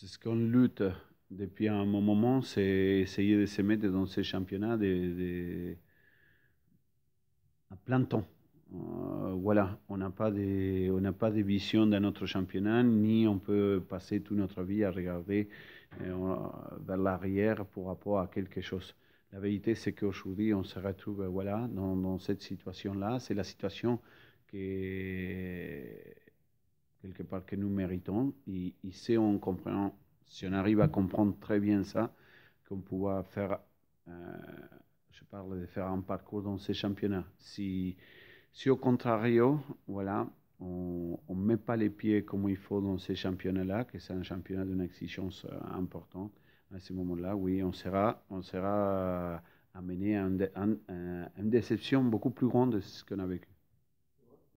C'est ce qu'on lutte depuis un moment, c'est essayer de se mettre dans ces championnats de à plein temps. Euh, voilà, on n'a pas, on pas de vision dans notre championnat, ni on peut passer toute notre vie à regarder euh, vers l'arrière pour rapport à quelque chose. La vérité, c'est qu'aujourd'hui, on se retrouve voilà, dans, dans cette situation-là. C'est la situation qui quelque part que nous méritons. Et, et si on comprend, si on arrive à comprendre très bien ça, qu'on pourra faire, euh, je parle de faire un parcours dans ces championnats. Si, si au contrario, voilà, on ne met pas les pieds comme il faut dans ces championnats-là, que c'est un championnat d'une exigence euh, importante, à ce moment-là, oui, on sera, on sera euh, amené à une, à une déception beaucoup plus grande de ce qu'on a vécu.